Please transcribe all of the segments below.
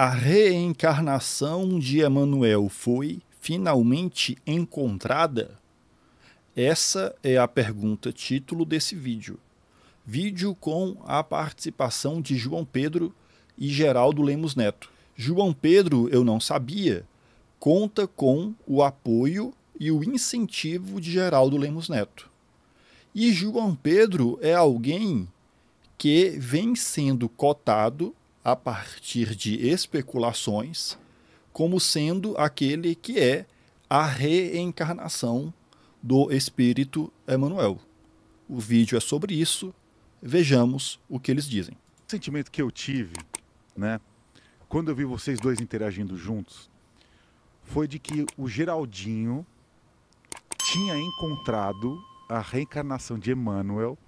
A reencarnação de Emanuel foi finalmente encontrada? Essa é a pergunta título desse vídeo. Vídeo com a participação de João Pedro e Geraldo Lemos Neto. João Pedro, eu não sabia, conta com o apoio e o incentivo de Geraldo Lemos Neto. E João Pedro é alguém que vem sendo cotado a partir de especulações como sendo aquele que é a reencarnação do espírito Emmanuel. O vídeo é sobre isso. Vejamos o que eles dizem. O sentimento que eu tive, né, quando eu vi vocês dois interagindo juntos, foi de que o Geraldinho tinha encontrado a reencarnação de Emmanuel,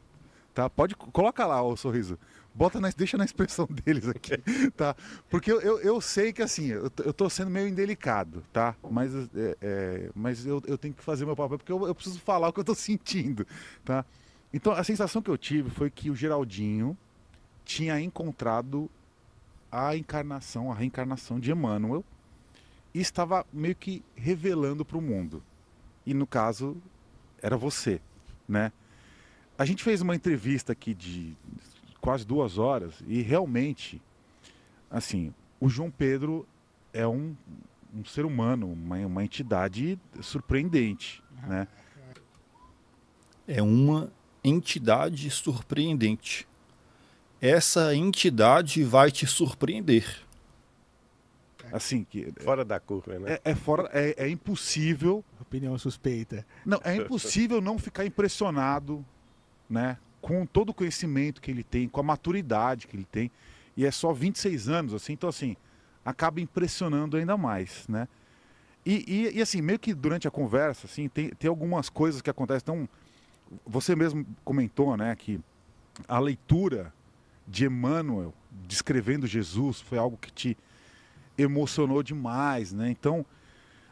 tá? Pode coloca lá o sorriso bota na, deixa na expressão deles aqui, tá? Porque eu, eu, eu sei que assim, eu, eu tô sendo meio indelicado, tá? Mas, é, é, mas eu, eu tenho que fazer meu papel, porque eu, eu preciso falar o que eu tô sentindo, tá? Então a sensação que eu tive foi que o Geraldinho tinha encontrado a encarnação, a reencarnação de Emmanuel e estava meio que revelando para o mundo. E no caso, era você, né? A gente fez uma entrevista aqui de quase duas horas. E realmente, assim, o João Pedro é um, um ser humano, uma, uma entidade surpreendente, né? É uma entidade surpreendente. Essa entidade vai te surpreender. É. Assim que é fora da curva, né? É, é fora, é, é impossível. Opinião suspeita. Não, é impossível não ficar impressionado, né? com todo o conhecimento que ele tem, com a maturidade que ele tem. E é só 26 anos, assim, então assim, acaba impressionando ainda mais, né? E, e, e assim, meio que durante a conversa, assim, tem, tem algumas coisas que acontecem. Então, você mesmo comentou, né, que a leitura de Emmanuel descrevendo Jesus foi algo que te emocionou demais, né? Então,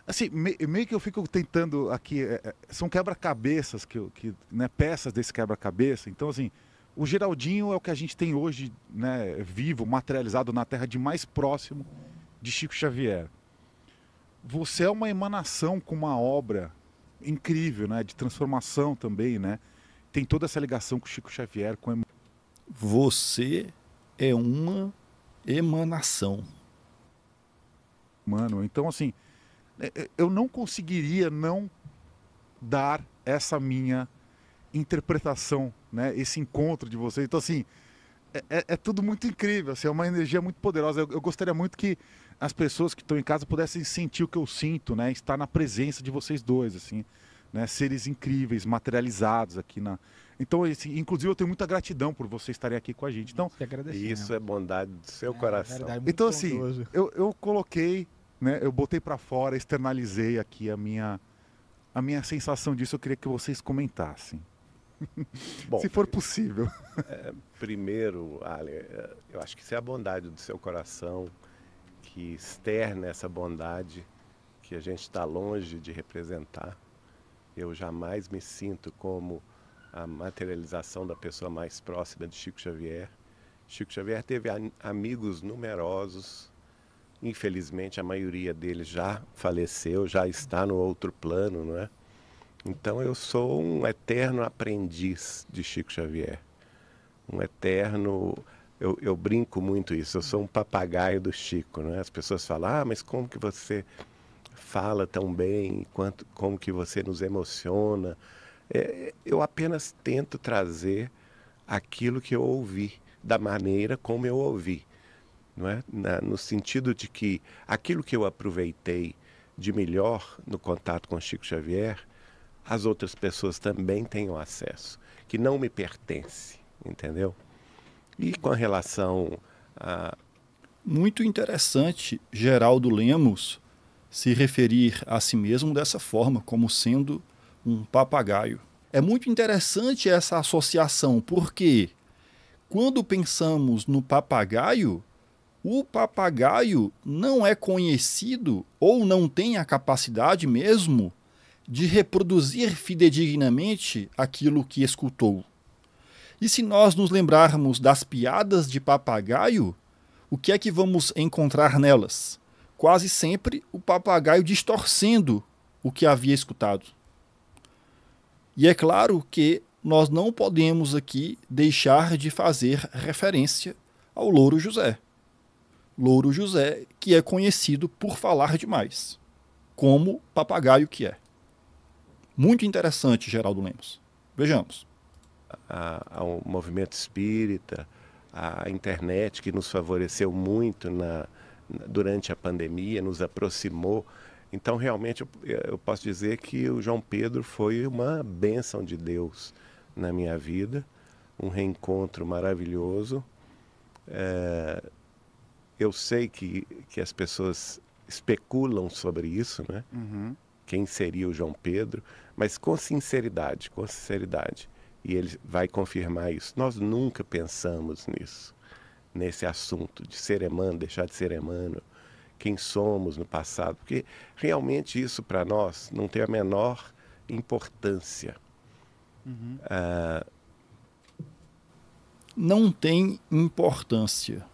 Assim, me, meio que eu fico tentando aqui. É, é são quebra-cabeças, que, que, né, peças desse quebra-cabeça. Então, assim, o Geraldinho é o que a gente tem hoje, né, vivo, materializado na Terra, de mais próximo de Chico Xavier. Você é uma emanação com uma obra incrível, né, de transformação também, né? Tem toda essa ligação com Chico Xavier, com você é uma emanação. Mano, então assim, é, é, eu não conseguiria não dar essa minha interpretação, né? Esse encontro de vocês. Então, assim, é, é, é tudo muito incrível, assim, é uma energia muito poderosa. Eu, eu gostaria muito que as pessoas que estão em casa pudessem sentir o que eu sinto, né? Estar na presença de vocês dois, assim, né? Seres incríveis, materializados aqui na. Então, assim, inclusive, eu tenho muita gratidão por vocês estarem aqui com a gente. Então, isso é bondade do seu é, coração. Verdade, então, assim, eu, eu coloquei né? Eu botei para fora, externalizei aqui a minha a minha sensação disso. Eu queria que vocês comentassem. Bom, se for possível. É, primeiro, Ale, é, eu acho que isso é a bondade do seu coração que externa essa bondade que a gente está longe de representar. Eu jamais me sinto como a materialização da pessoa mais próxima de Chico Xavier. Chico Xavier teve amigos numerosos, Infelizmente, a maioria deles já faleceu, já está no outro plano, não é? Então, eu sou um eterno aprendiz de Chico Xavier. Um eterno. Eu, eu brinco muito isso, eu sou um papagaio do Chico, não é? As pessoas falam, ah, mas como que você fala tão bem, quanto, como que você nos emociona. É, eu apenas tento trazer aquilo que eu ouvi, da maneira como eu ouvi não é? Na, no sentido de que aquilo que eu aproveitei de melhor no contato com Chico Xavier, as outras pessoas também tenham acesso, que não me pertence, entendeu? E com relação a. Muito interessante Geraldo Lemos se referir a si mesmo dessa forma, como sendo um papagaio. É muito interessante essa associação, porque quando pensamos no papagaio, o papagaio não é conhecido ou não tem a capacidade mesmo de reproduzir fidedignamente aquilo que escutou. E se nós nos lembrarmos das piadas de papagaio, o que é que vamos encontrar nelas? Quase sempre o papagaio distorcendo o que havia escutado. E é claro que nós não podemos aqui deixar de fazer referência ao Louro José. Louro José, que é conhecido por falar demais, como papagaio que é. Muito interessante, Geraldo Lemos. Vejamos. O movimento espírita, a internet que nos favoreceu muito na, durante a pandemia, nos aproximou. Então, realmente, eu, eu posso dizer que o João Pedro foi uma bênção de Deus na minha vida, um reencontro maravilhoso. É, eu sei que, que as pessoas especulam sobre isso, né? Uhum. Quem seria o João Pedro, mas com sinceridade, com sinceridade. E ele vai confirmar isso. Nós nunca pensamos nisso, nesse assunto de ser humano, deixar de ser humano, quem somos no passado, porque realmente isso para nós não tem a menor importância. Uhum. Ah, não tem importância.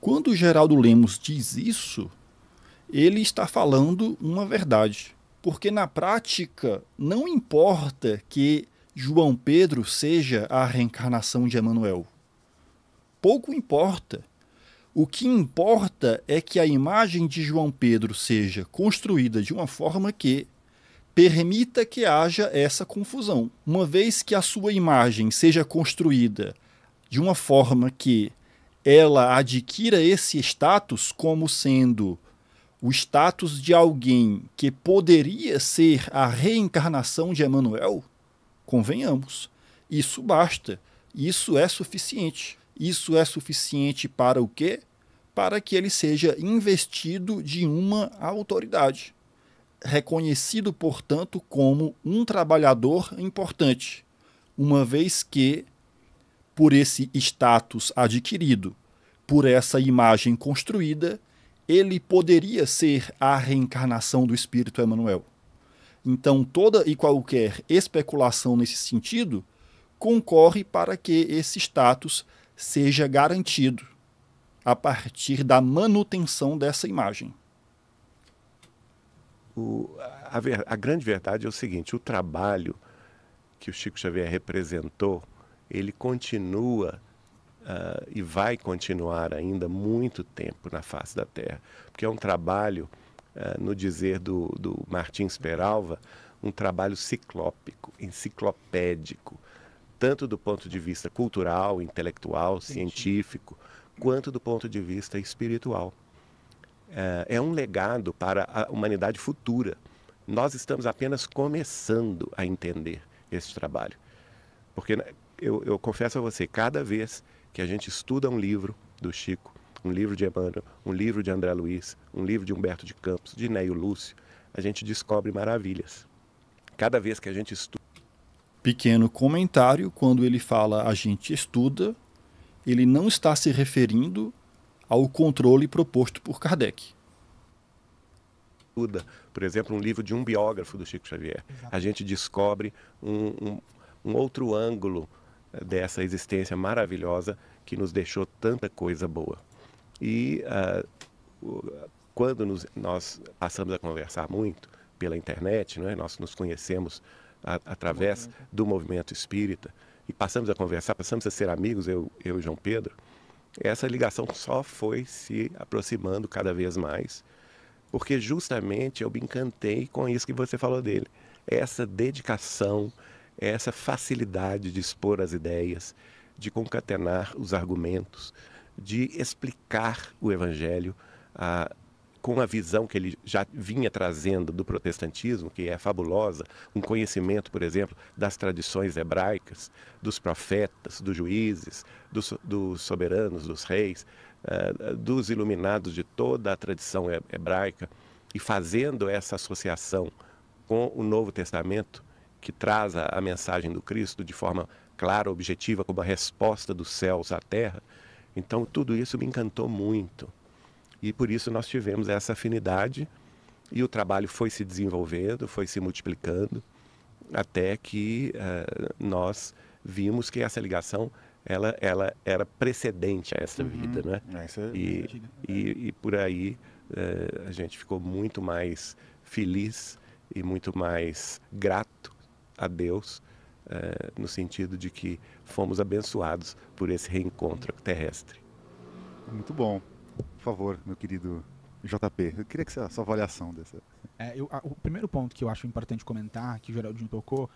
Quando o Geraldo Lemos diz isso, ele está falando uma verdade. Porque na prática, não importa que João Pedro seja a reencarnação de Emanuel. Pouco importa. O que importa é que a imagem de João Pedro seja construída de uma forma que permita que haja essa confusão. Uma vez que a sua imagem seja construída de uma forma que ela adquira esse status como sendo o status de alguém que poderia ser a reencarnação de Emmanuel? Convenhamos, isso basta, isso é suficiente. Isso é suficiente para o quê? Para que ele seja investido de uma autoridade. Reconhecido, portanto, como um trabalhador importante, uma vez que por esse status adquirido, por essa imagem construída, ele poderia ser a reencarnação do espírito Emmanuel. Então, toda e qualquer especulação nesse sentido concorre para que esse status seja garantido a partir da manutenção dessa imagem. O, a, a grande verdade é o seguinte: o trabalho que o Chico Xavier representou ele continua uh, e vai continuar ainda muito tempo na face da Terra, porque é um trabalho, uh, no dizer do, do Martins Peralva, um trabalho ciclópico, enciclopédico, tanto do ponto de vista cultural, intelectual, científico, quanto do ponto de vista espiritual. Ah, é um legado para a humanidade futura. Nós estamos apenas começando a entender esse trabalho. Porque né, eu, eu confesso a você, cada vez que a gente estuda um livro do Chico, um livro de Emmanuel, um livro de André Luiz, um livro de Humberto de Campos, de Neio Lúcio, a gente descobre maravilhas. Cada vez que a gente estuda. Pequeno comentário, quando ele fala a gente estuda, ele não está se referindo ao controle proposto por Kardec. Estuda, por exemplo, um livro de um biógrafo do Chico Xavier. Exato. A gente descobre um, um, um outro ângulo dessa existência maravilhosa que nos deixou tanta coisa boa. E uh, quando nos, nós passamos a conversar muito pela internet, não é? nós nos conhecemos a, através do movimento espírita e passamos a conversar, passamos a ser amigos, eu, eu e João Pedro, essa ligação só foi se aproximando cada vez mais, porque justamente eu me encantei com isso que você falou dele. Essa dedicação, é essa facilidade de expor as ideias, de concatenar os argumentos, de explicar o Evangelho ah, com a visão que ele já vinha trazendo do protestantismo, que é fabulosa, um conhecimento, por exemplo, das tradições hebraicas, dos profetas, dos juízes, dos, dos soberanos, dos reis, ah, dos iluminados de toda a tradição hebraica, e fazendo essa associação com o Novo Testamento, que traz a, a mensagem do Cristo de forma clara, objetiva, como a resposta dos céus à terra. Então, tudo isso me encantou muito. E por isso nós tivemos essa afinidade e o trabalho foi se desenvolvendo, foi se multiplicando, até que uh, nós vimos que essa ligação ela, ela era precedente a essa uhum. vida, né? É, é e, é. e, e, por aí uh, a gente ficou muito mais feliz e muito mais grato a Deus, eh, no sentido de que fomos abençoados por esse reencontro terrestre. Muito bom. Por favor, meu querido JP, eu queria que você a sua avaliação dessa. É, eu, a, o primeiro ponto que eu acho importante comentar, que o Geraldinho tocou,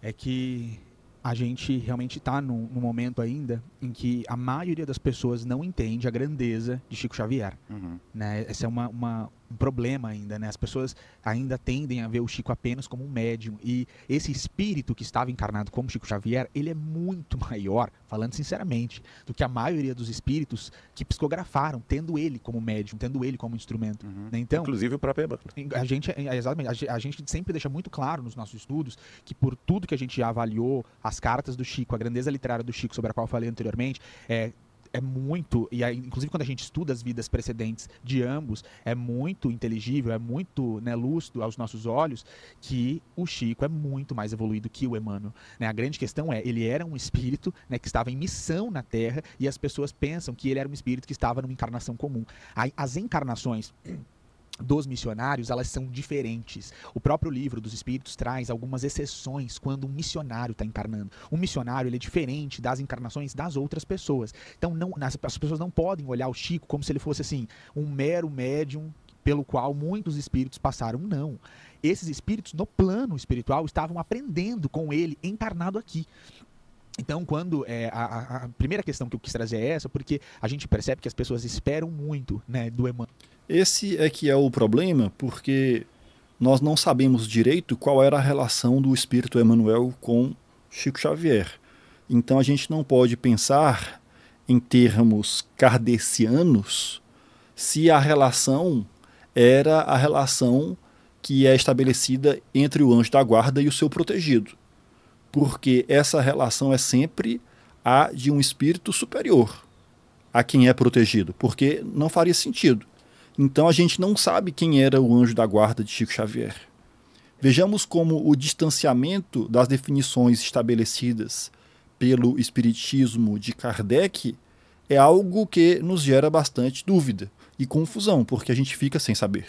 é que a gente realmente está num, num, momento ainda em que a maioria das pessoas não entende a grandeza de Chico Xavier. Uhum. Né? Essa é uma, uma um problema ainda, né? As pessoas ainda tendem a ver o Chico apenas como um médium e esse espírito que estava encarnado como Chico Xavier, ele é muito maior, falando sinceramente, do que a maioria dos espíritos que psicografaram, tendo ele como médium, tendo ele como instrumento. Uhum. Né? Então, inclusive o próprio Ebert. A gente, é, é, exatamente, a gente sempre deixa muito claro nos nossos estudos que por tudo que a gente já avaliou, as cartas do Chico, a grandeza literária do Chico sobre a qual eu falei anteriormente, é, é muito, e aí, inclusive quando a gente estuda as vidas precedentes de ambos, é muito inteligível, é muito né, lúcido aos nossos olhos que o Chico é muito mais evoluído que o Emmanuel. Né? A grande questão é, ele era um espírito né, que estava em missão na Terra e as pessoas pensam que ele era um espírito que estava numa encarnação comum. As encarnações dos missionários, elas são diferentes. O próprio livro dos Espíritos traz algumas exceções quando um missionário está encarnando. Um missionário ele é diferente das encarnações das outras pessoas. Então não, as, pessoas não podem olhar o Chico como se ele fosse assim um mero médium pelo qual muitos espíritos passaram. Não. Esses espíritos no plano espiritual estavam aprendendo com ele encarnado aqui. Então, quando é, a, a, primeira questão que eu quis trazer é essa, porque a gente percebe que as pessoas esperam muito, né, do Emmanuel. Esse é que é o problema, porque nós não sabemos direito qual era a relação do espírito Emmanuel com Chico Xavier. Então, a gente não pode pensar em termos kardecianos se a relação era a relação que é estabelecida entre o anjo da guarda e o seu protegido porque essa relação é sempre a de um espírito superior a quem é protegido, porque não faria sentido. Então a gente não sabe quem era o anjo da guarda de Chico Xavier. Vejamos como o distanciamento das definições estabelecidas pelo Espiritismo de Kardec é algo que nos gera bastante dúvida e confusão, porque a gente fica sem saber.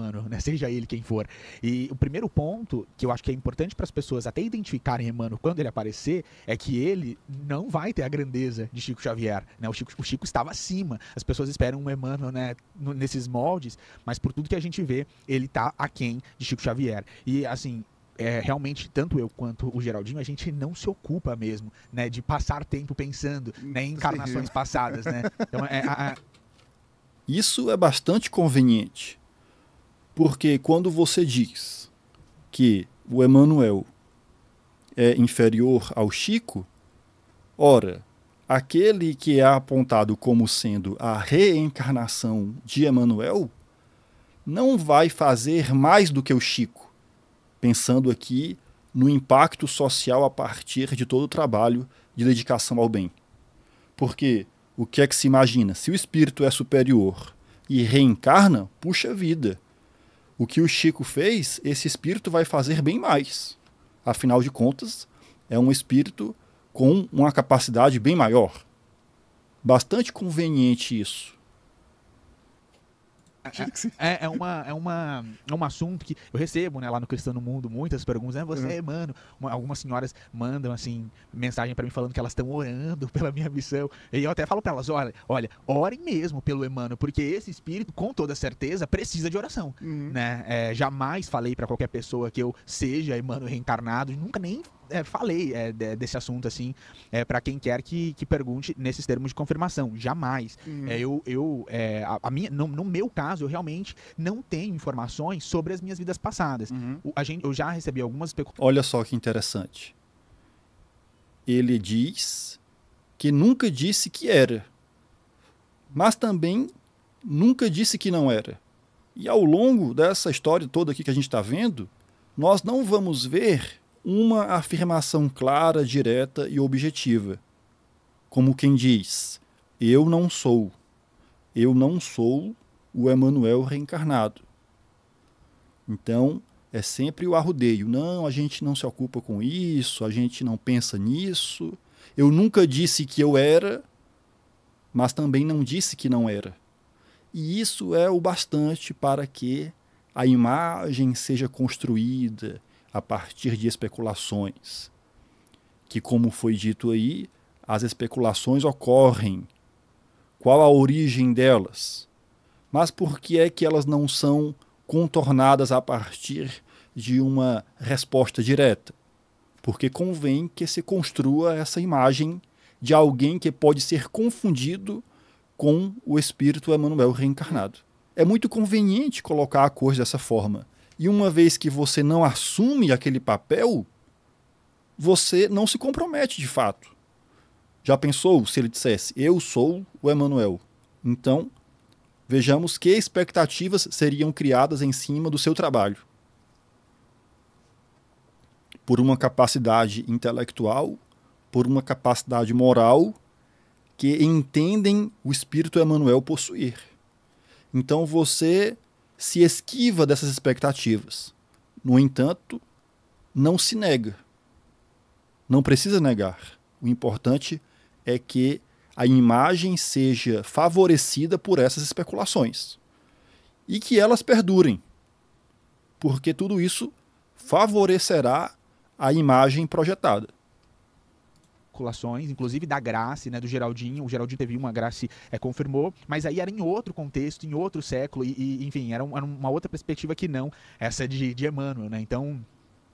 Emmanuel, né? Seja ele quem for. E o primeiro ponto que eu acho que é importante para as pessoas até identificarem Emmanuel quando ele aparecer é que ele não vai ter a grandeza de Chico Xavier, né? O Chico, o Chico estava acima. As pessoas esperam um Emmanuel, né, nesses moldes, mas por tudo que a gente vê, ele está aquém de Chico Xavier. E assim, é, realmente, tanto eu quanto o Geraldinho, a gente não se ocupa mesmo, né, de passar tempo pensando hum, né, em encarnações passadas, né? Então, é, a, a... Isso é bastante conveniente. Porque quando você diz que o Emanuel é inferior ao Chico, ora, aquele que é apontado como sendo a reencarnação de Emanuel não vai fazer mais do que o Chico, pensando aqui no impacto social a partir de todo o trabalho de dedicação ao bem. Porque o que é que se imagina? Se o espírito é superior e reencarna, puxa vida, o que o Chico fez, esse espírito vai fazer bem mais. Afinal de contas, é um espírito com uma capacidade bem maior. Bastante conveniente isso. É, é, é, uma, é, uma, é um assunto que eu recebo, né, lá no Cristão no Mundo, muitas perguntas. É, você, uhum. mano. Uma, algumas senhoras mandam, assim, mensagem para mim falando que elas estão orando pela minha missão. E eu até falo para elas: olha, olha, orem mesmo pelo Emmanuel, porque esse espírito, com toda certeza, precisa de oração, uhum. né? É, jamais falei para qualquer pessoa que eu seja Emmanuel reencarnado, nunca nem é, falei é, desse assunto, assim, é, para quem quer que, que pergunte nesses termos de confirmação. Jamais. Hum. É, eu, eu é, a, a, minha, no, no, meu caso, eu realmente não tenho informações sobre as minhas vidas passadas. Uhum. a gente, eu já recebi algumas especulações. Olha só que interessante. Ele diz que nunca disse que era, mas também nunca disse que não era. E ao longo dessa história toda aqui que a gente está vendo, nós não vamos ver uma afirmação clara, direta e objetiva. Como quem diz: Eu não sou. Eu não sou o Emanuel reencarnado. Então, é sempre o arrudeio. Não, a gente não se ocupa com isso, a gente não pensa nisso. Eu nunca disse que eu era, mas também não disse que não era. E isso é o bastante para que a imagem seja construída, a partir de especulações. Que, como foi dito aí, as especulações ocorrem. Qual a origem delas? Mas por que é que elas não são contornadas a partir de uma resposta direta? Porque convém que se construa essa imagem de alguém que pode ser confundido com o espírito Emmanuel reencarnado. É muito conveniente colocar a coisa dessa forma e uma vez que você não assume aquele papel, você não se compromete de fato. Já pensou se ele dissesse: Eu sou o Emanuel? Então, vejamos que expectativas seriam criadas em cima do seu trabalho. Por uma capacidade intelectual, por uma capacidade moral que entendem o espírito Emanuel possuir. Então você se esquiva dessas expectativas. No entanto, não se nega. Não precisa negar. O importante é que a imagem seja favorecida por essas especulações e que elas perdurem, porque tudo isso favorecerá a imagem projetada especulações, inclusive da Grace, né, do Geraldinho. O Geraldinho teve uma, a Grace é, confirmou, mas aí era em outro contexto, em outro século, e, e enfim, era, um, era, uma outra perspectiva que não essa de, de Emmanuel, né? Então.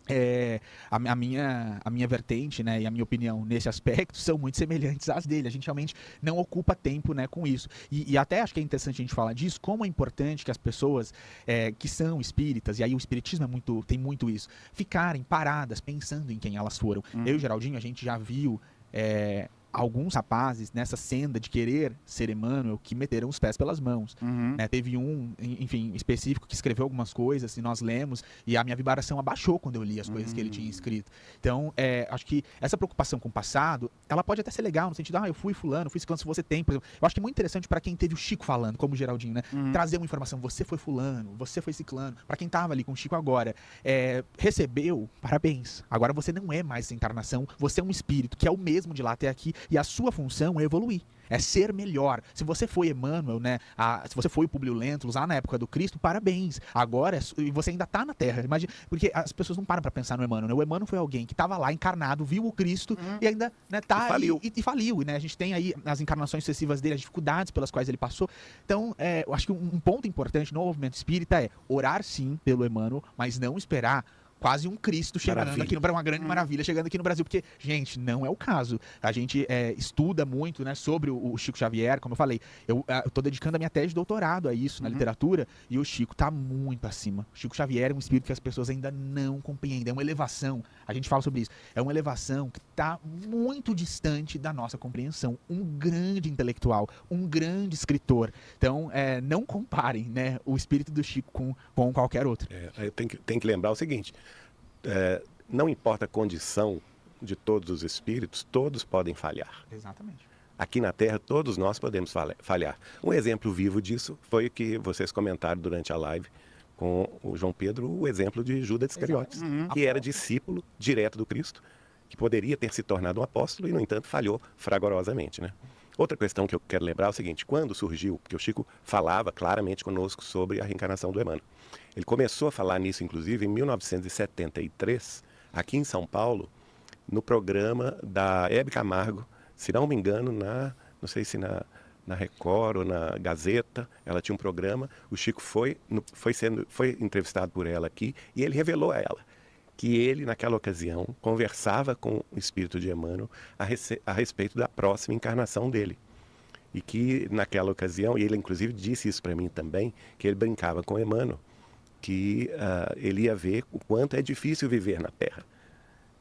É, a, a, minha, a minha vertente né, e a minha opinião nesse aspecto são muito semelhantes às dele. A gente realmente não ocupa tempo né, com isso. E, e até acho que é interessante a gente falar disso, como é importante que as pessoas é, que são espíritas, e aí o espiritismo é muito, tem muito isso, ficarem paradas pensando em quem elas foram. Uhum. Eu e o Geraldinho, a gente já viu é, alguns rapazes nessa senda de querer ser Emmanuel que meteram os pés pelas mãos. Uhum. Né? Teve um, enfim, específico que escreveu algumas coisas e nós lemos e a minha vibração abaixou quando eu li as coisas uhum. que ele tinha hum. escrito. Então, é, acho que essa preocupação com o passado, ela pode até ser legal no sentido, ah, eu fui fulano, fui ciclano, se você tem, por exemplo. Eu acho que é muito interessante para quem teve o Chico falando, como o Geraldinho, né? Uhum. Trazer uma informação, você foi fulano, você foi ciclano. Para quem tava ali com o Chico agora, é, recebeu, parabéns. Agora você não é mais essa encarnação, você é um espírito que é o mesmo de lá até aqui e a sua função é evoluir. É ser melhor. Se você foi Emmanuel, né? A, se você foi o Publio Lentulus lá na época do Cristo, parabéns. Agora, é e você ainda está na Terra. Imagina, porque as pessoas não param para pensar no Emmanuel, né? O Emmanuel foi alguém que estava lá encarnado, viu o Cristo hum. e ainda né, tá e faliu. E, e, e faliu, né? A gente tem aí as encarnações sucessivas dele, as dificuldades pelas quais ele passou. Então, é, eu acho que um, um ponto importante no movimento espírita é orar sim pelo Emmanuel, mas não esperar quase um Cristo chegando maravilha. aqui no Brasil, uma grande maravilha chegando aqui no Brasil, porque, gente, não é o caso. A gente é, estuda muito né, sobre o, o, Chico Xavier, como eu falei, eu, eu tô dedicando a minha tese de doutorado a isso na uhum. literatura, e o Chico tá muito acima. O Chico Xavier é um espírito que as pessoas ainda não compreendem, é uma elevação. A gente fala sobre isso. É uma elevação que está muito distante da nossa compreensão. Um grande intelectual, um grande escritor. Então, é, não comparem né, o espírito do Chico com, com qualquer outro. É, tem, que, que lembrar o seguinte: é, não importa a condição de todos os espíritos, todos podem falhar. Exatamente. Aqui na Terra, todos nós podemos falhar. Um exemplo vivo disso foi o que vocês comentaram durante a live com o João Pedro, o exemplo de Judas Iscariotes, que era discípulo direto do Cristo, que poderia ter se tornado um apóstolo e, no entanto, falhou fragorosamente. Né? Outra questão que eu quero lembrar é o seguinte: quando surgiu, porque o Chico falava claramente conosco sobre a reencarnação do Emmanuel. Ele começou a falar nisso, inclusive, em 1973, aqui em São Paulo, no programa da Hebe Camargo, se não me engano, na, não sei se na, na Record ou na Gazeta, ela tinha um programa, o Chico foi, foi, sendo, foi entrevistado por ela aqui e ele revelou a ela que ele, naquela ocasião, conversava com o espírito de Emmanuel a, a respeito da próxima encarnação dele. E que, naquela ocasião, e ele inclusive disse isso para mim também, que ele brincava com Emmanuel, que uh, ele ia ver o quanto é difícil viver na Terra.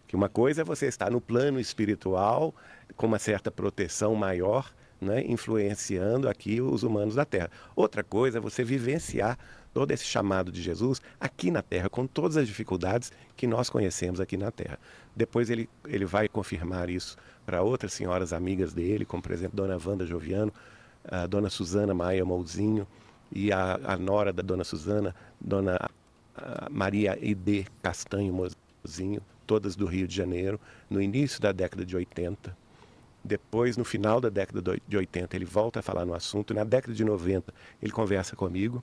Que uma coisa é você estar no plano espiritual, com uma certa proteção maior, né, influenciando aqui os humanos da Terra. Outra coisa é você vivenciar todo esse chamado de Jesus aqui na terra, com todas as dificuldades que nós conhecemos aqui na terra. Depois ele, ele vai confirmar isso para outras senhoras amigas dele, como por exemplo Dona Wanda Joviano, a Dona Suzana Maia Mouzinho e a, a nora da Dona Suzana, Dona Maria Ide Castanho Mouzinho, todas do Rio de Janeiro, no início da década de 80. Depois, no final da década de 80, ele volta a falar no assunto. Na década de 90, ele conversa comigo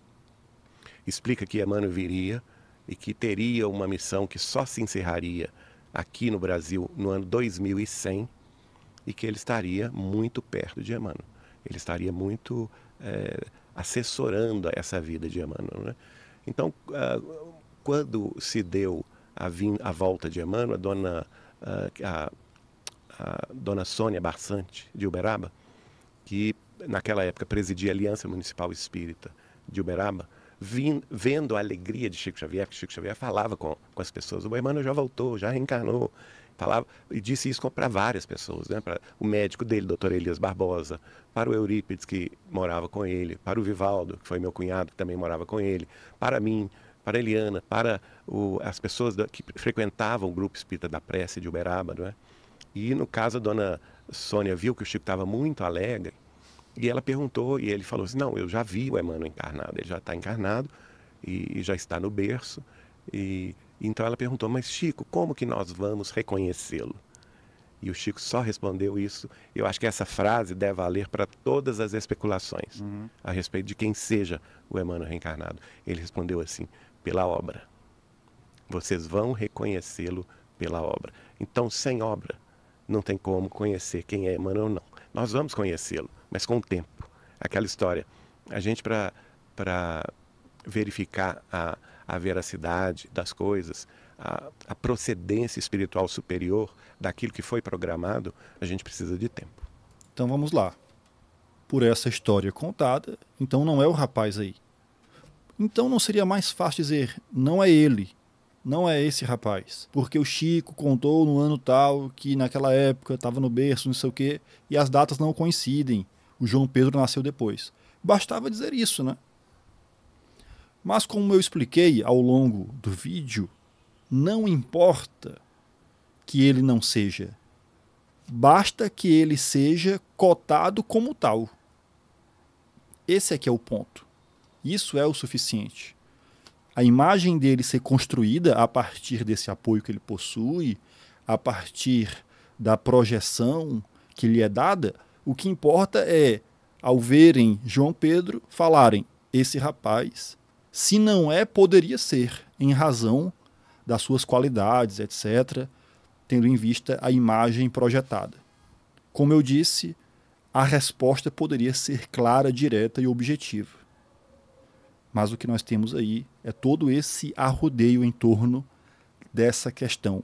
explica que Emmanuel viria e que teria uma missão que só se encerraria aqui no Brasil no ano 2100 e que ele estaria muito perto de Emmanuel. Ele estaria muito é, assessorando essa vida de Emmanuel. Né? Então, ah, quando se deu a, vim, a volta de Emmanuel, a dona, ah, a, a dona Sônia Barçante, de Uberaba, que naquela época presidia a Aliança Municipal Espírita de Uberaba, vim, vendo a alegria de Chico Xavier, que Chico Xavier falava com, com as pessoas. O Emmanuel já voltou, já reencarnou. Falava, e disse isso para várias pessoas, né? para o médico dele, doutor Elias Barbosa, para o Eurípides, que morava com ele, para o Vivaldo, que foi meu cunhado, que também morava com ele, para mim, para a Eliana, para o, as pessoas do, que frequentavam o grupo espírita da prece de Uberaba. né, E no caso, a dona Sônia viu que o Chico estava muito alegre e ela perguntou, e ele falou assim: Não, eu já vi o Emmanuel encarnado, ele já está encarnado e, e já está no berço. E então ela perguntou: Mas Chico, como que nós vamos reconhecê-lo? E o Chico só respondeu isso. Eu acho que essa frase deve valer para todas as especulações uhum. a respeito de quem seja o Emmanuel reencarnado. Ele respondeu assim: pela obra. Vocês vão reconhecê-lo pela obra. Então, sem obra, não tem como conhecer quem é Emmanuel, ou não. Nós vamos conhecê-lo mas com o tempo. Aquela história. A gente, para verificar a, a veracidade das coisas, a, a procedência espiritual superior daquilo que foi programado, a gente precisa de tempo. Então vamos lá. Por essa história contada, então não é o rapaz aí. Então não seria mais fácil dizer, não é ele, não é esse rapaz. Porque o Chico contou no ano tal que naquela época estava no berço, não sei o quê, e as datas não coincidem o João Pedro nasceu depois. Bastava dizer isso, né? Mas como eu expliquei ao longo do vídeo, não importa que ele não seja. Basta que ele seja cotado como tal. Esse é que é o ponto. Isso é o suficiente. A imagem dele ser construída a partir desse apoio que ele possui, a partir da projeção que lhe é dada, o que importa é, ao verem João Pedro, falarem: esse rapaz, se não é, poderia ser, em razão das suas qualidades, etc., tendo em vista a imagem projetada. Como eu disse, a resposta poderia ser clara, direta e objetiva. Mas o que nós temos aí é todo esse arrudeio em torno dessa questão.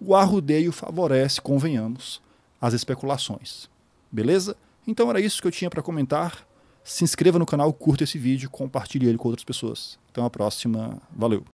O arrudeio favorece, convenhamos, as especulações. Beleza? Então era isso que eu tinha para comentar. Se inscreva no canal, curta esse vídeo, compartilhe ele com outras pessoas. Então a próxima, valeu.